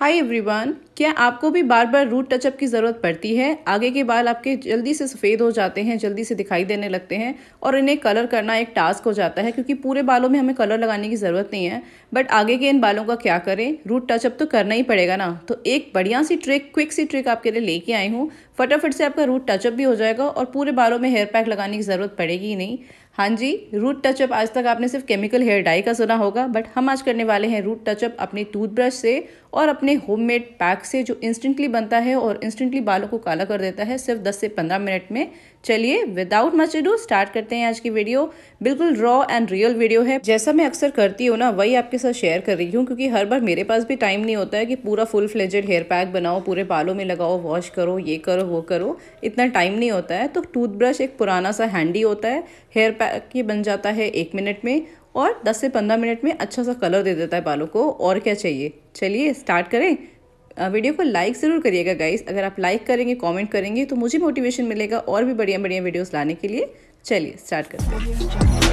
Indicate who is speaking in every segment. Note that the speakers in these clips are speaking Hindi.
Speaker 1: हाय एवरीवन क्या आपको भी बार बार रूट टचअप की ज़रूरत पड़ती है आगे के बाल आपके जल्दी से सफ़ेद हो जाते हैं जल्दी से दिखाई देने लगते हैं और इन्हें कलर करना एक टास्क हो जाता है क्योंकि पूरे बालों में हमें कलर लगाने की ज़रूरत नहीं है बट आगे के इन बालों का क्या करें रूट टचअप तो करना ही पड़ेगा ना तो एक बढ़िया सी ट्रिक क्विक सी ट्रिक आपके लिए लेके आई हूँ फटाफट से आपका रूट टचअप भी हो जाएगा और पूरे बालों में हेयर पैक लगाने की ज़रूरत पड़ेगी ही नहीं हाँ जी रूट टचअप आज तक आपने सिर्फ केमिकल हेयर डाई का सुना होगा बट हम आज करने वाले हैं रूट टचअप अपने टूथब्रश से और अपने होममेड पैक से जो इंस्टेंटली बनता है और इंस्टेंटली बालों को काला कर देता है सिर्फ 10 से 15 मिनट में चलिए विदाउट मच डू स्टार्ट करते हैं आज की वीडियो बिल्कुल रॉ एंड रियल वीडियो है जैसा मैं अक्सर करती हूँ ना वही आपके साथ शेयर कर रही हूँ क्योंकि हर बार मेरे पास भी टाइम नहीं होता है कि पूरा फुल फ्लेजेड हेयर पैक बनाओ पूरे बालों में लगाओ वॉश करो ये करो वो करो इतना टाइम नहीं होता है तो टूथब्रश एक पुराना सा हैंडी होता है हेयर पैक ये बन जाता है एक मिनट में और 10 से 15 मिनट में अच्छा सा कलर दे देता है बालों को और क्या चाहिए चलिए स्टार्ट करें वीडियो को लाइक ज़रूर करिएगा गाइस अगर आप लाइक करेंगे कॉमेंट करेंगे तो मुझे मोटिवेशन मिलेगा और भी बढ़िया बढ़िया वीडियोज़ लाने के लिए चलिए स्टार्ट करते हैं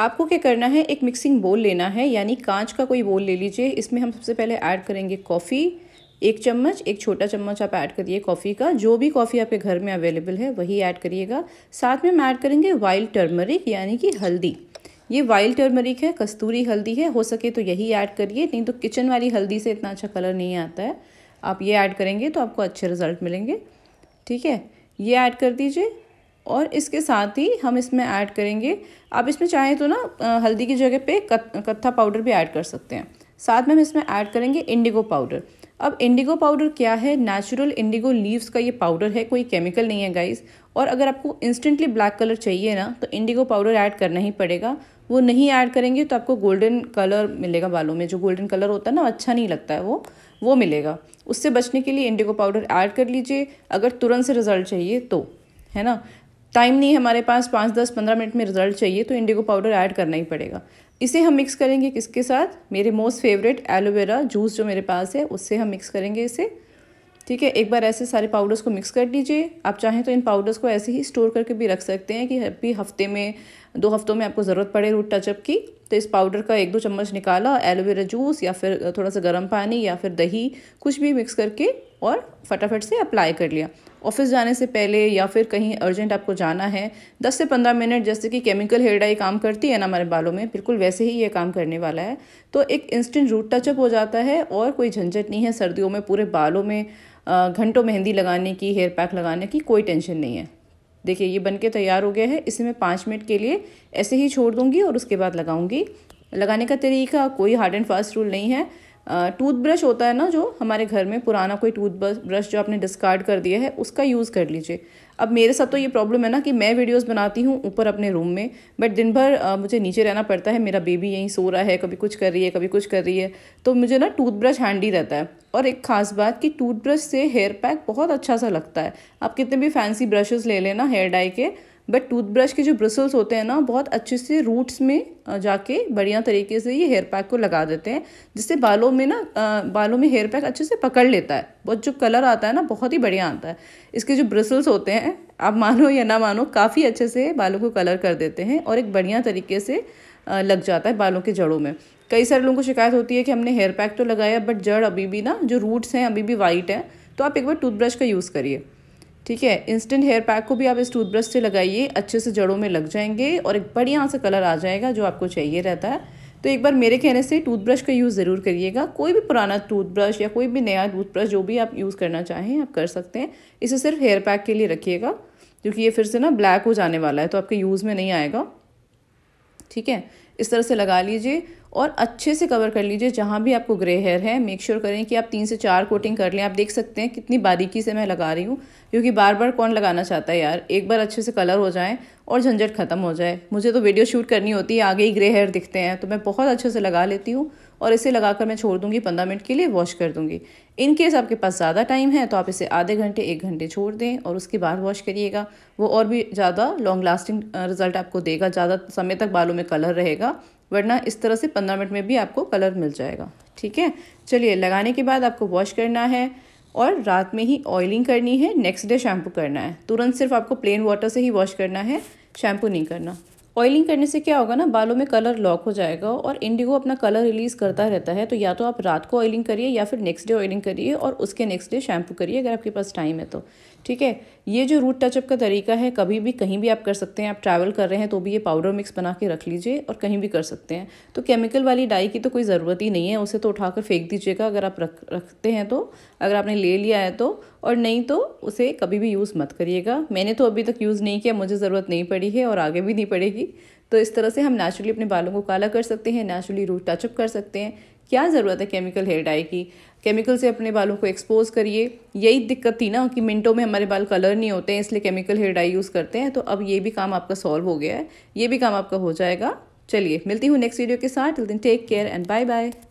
Speaker 1: आपको क्या करना है एक मिक्सिंग बोल लेना है यानी कांच का कोई बोल ले लीजिए इसमें हम सबसे पहले ऐड करेंगे कॉफ़ी एक चम्मच एक छोटा चम्मच आप ऐड करिए कॉफ़ी का जो भी कॉफ़ी आपके घर में अवेलेबल है वही ऐड करिएगा साथ में हम ऐड करेंगे वाइल्ड टर्मरिक यानी कि हल्दी ये वाइल्ड टर्मरिक है कस्तूरी हल्दी है हो सके तो यही ऐड करिए नहीं तो किचन वाली हल्दी से इतना अच्छा कलर नहीं आता है आप ये ऐड करेंगे तो आपको अच्छे रिजल्ट मिलेंगे ठीक है ये ऐड कर दीजिए और इसके साथ ही हम इसमें ऐड करेंगे आप इसमें चाहें तो ना हल्दी की जगह पे कत्था पाउडर भी ऐड कर सकते हैं साथ में हम इसमें ऐड करेंगे इंडिगो पाउडर अब इंडिगो पाउडर क्या है नेचुरल इंडिगो लीव्स का ये पाउडर है कोई केमिकल नहीं है गाइस और अगर आपको इंस्टेंटली ब्लैक कलर चाहिए ना तो इंडिगो पाउडर ऐड करना ही पड़ेगा वो नहीं ऐड करेंगे तो आपको गोल्डन कलर मिलेगा बालों में जो गोल्डन कलर होता है ना अच्छा नहीं लगता है वो वो मिलेगा उससे बचने के लिए इंडिगो पाउडर ऐड कर लीजिए अगर तुरंत से रिजल्ट चाहिए तो है ना टाइम नहीं है हमारे पास पाँच दस पंद्रह मिनट में रिजल्ट चाहिए तो इंडिगो पाउडर ऐड करना ही पड़ेगा इसे हम मिक्स करेंगे किसके साथ मेरे मोस्ट फेवरेट एलोवेरा जूस जो मेरे पास है उससे हम मिक्स करेंगे इसे ठीक है एक बार ऐसे सारे पाउडर्स को मिक्स कर लीजिए आप चाहें तो इन पाउडर्स को ऐसे ही स्टोर करके भी रख सकते हैं कि भी हफ्ते में दो हफ्तों में आपको ज़रूरत पड़े रूट टचअप की तो इस पाउडर का एक दो चम्मच निकाला एलोवेरा जूस या फिर थोड़ा सा गर्म पानी या फिर दही कुछ भी मिक्स करके और फटाफट से अप्लाई कर लिया ऑफिस जाने से पहले या फिर कहीं अर्जेंट आपको जाना है 10 से 15 मिनट जैसे कि केमिकल हेयर डाई काम करती है ना हमारे बालों में बिल्कुल वैसे ही ये काम करने वाला है तो एक इंस्टेंट रूट टचअप हो जाता है और कोई झंझट नहीं है सर्दियों में पूरे बालों में घंटों मेहंदी लगाने की हेयर पैक लगाने की कोई टेंशन नहीं है देखिए ये बन तैयार हो गया है इसे मैं पाँच मिनट के लिए ऐसे ही छोड़ दूँगी और उसके बाद लगाऊँगी लगाने का तरीका कोई हार्ड एंड फास्ट रूल नहीं है टूथब्रश होता है ना जो हमारे घर में पुराना कोई टूथ ब्रश जो आपने डिस्कार्ड कर दिया है उसका यूज़ कर लीजिए अब मेरे साथ तो ये प्रॉब्लम है ना कि मैं वीडियोस बनाती हूँ ऊपर अपने रूम में बट दिन भर आ, मुझे नीचे रहना पड़ता है मेरा बेबी यहीं सो रहा है कभी कुछ कर रही है कभी कुछ कर रही है तो मुझे ना टूथब्रश हैंडी रहता है और एक ख़ास बात कि टूथब्रश से हेयर पैक बहुत अच्छा सा लगता है आप कितने भी फैंसी ब्रशेज़ ले लेना हेयर डाई के बट टूथब्रश के जो ब्रिसल्स होते हैं ना बहुत अच्छे से रूट्स में जाके बढ़िया तरीके से ये हेयर पैक को लगा देते हैं जिससे बालों में ना बालों में हेयर पैक अच्छे से पकड़ लेता है बहुत जो कलर आता है ना बहुत ही बढ़िया आता है इसके जो ब्रिसल्स होते हैं आप मानो या ना मानो काफ़ी अच्छे से बालों को कलर कर देते हैं और एक बढ़िया तरीके से लग जाता है बालों के जड़ों में कई सारे लोगों को शिकायत होती है कि हमने हेयर पैक तो लगाया बट जड़ अभी भी ना जो रूट्स हैं अभी भी वाइट हैं तो आप एक बार टूथब्रश का यूज़ करिए ठीक है इंस्टेंट हेयर पैक को भी आप इस टूथब्रश से लगाइए अच्छे से जड़ों में लग जाएंगे और एक बढ़िया सा कलर आ जाएगा जो आपको चाहिए रहता है तो एक बार मेरे कहने से टूथब्रश का यूज़ ज़रूर करिएगा कोई भी पुराना टूथब्रश या कोई भी नया टूथब्रश जो भी आप यूज़ करना चाहें आप कर सकते हैं इसे सिर्फ हेयर पैक के लिए रखिएगा क्योंकि ये फिर से ना ब्लैक हो जाने वाला है तो आपके यूज़ में नहीं आएगा ठीक है इस तरह से लगा लीजिए और अच्छे से कवर कर लीजिए जहाँ भी आपको ग्रे हेयर है मेक श्योर sure करें कि आप तीन से चार कोटिंग कर लें आप देख सकते हैं कितनी बारीकी से मैं लगा रही हूँ क्योंकि बार बार कौन लगाना चाहता है यार एक बार अच्छे से कलर हो जाए और झंझट ख़त्म हो जाए मुझे तो वीडियो शूट करनी होती है आगे ही ग्रे हेयर दिखते हैं तो मैं बहुत अच्छे से लगा लेती हूँ और इसे लगाकर मैं छोड़ दूँगी पंद्रह मिनट के लिए वॉश कर दूँगी इन केस आपके पास ज़्यादा टाइम है तो आप इसे आधे घंटे एक घंटे छोड़ दें और उसके बाद वॉश करिएगा वो और भी ज़्यादा लॉन्ग लास्टिंग रिजल्ट आपको देगा ज़्यादा समय तक बालों में कलर रहेगा वरना इस तरह से पंद्रह मिनट में भी आपको कलर मिल जाएगा ठीक है चलिए लगाने के बाद आपको वॉश करना है और रात में ही ऑयलिंग करनी है नेक्स्ट डे शैम्पू करना है तुरंत सिर्फ आपको प्लेन वाटर से ही वॉश करना है शैम्पू नहीं करना ऑयलिंग करने से क्या होगा ना बालों में कलर लॉक हो जाएगा और इंडिगो अपना कलर रिलीज़ करता रहता है तो या तो आप रात को ऑयलिंग करिए या फिर नेक्स्ट डे ऑयलिंग करिए और उसके नेक्स्ट डे शैम्पू करिए अगर आपके पास टाइम है तो ठीक है ये जो रूट टचअप का तरीका है कभी भी कहीं भी आप कर सकते हैं आप ट्रैवल कर रहे हैं तो भी ये पाउडर मिक्स बना के रख लीजिए और कहीं भी कर सकते हैं तो केमिकल वाली डाई की तो कोई ज़रूरत ही नहीं है उसे तो उठाकर फेंक दीजिएगा अगर आप रख रखते हैं तो अगर आपने ले लिया है तो और नहीं तो उसे कभी भी यूज़ मत करिएगा मैंने तो अभी तक यूज़ नहीं किया मुझे ज़रूरत नहीं पड़ी है और आगे भी नहीं पड़ेगी तो इस तरह से हम नेचुरली अपने बालों को काला कर सकते हैं नेचुरली रूट टचअप कर सकते हैं क्या ज़रूरत है केमिकल हेयर डाई की केमिकल से अपने बालों को एक्सपोज करिए यही दिक्कत थी ना कि मिनटों में हमारे बाल कलर नहीं होते हैं इसलिए केमिकल हेयर डाई यूज़ करते हैं तो अब ये भी काम आपका सॉल्व हो गया है ये भी काम आपका हो जाएगा चलिए मिलती हूँ नेक्स्ट वीडियो के साथ till then take care and bye bye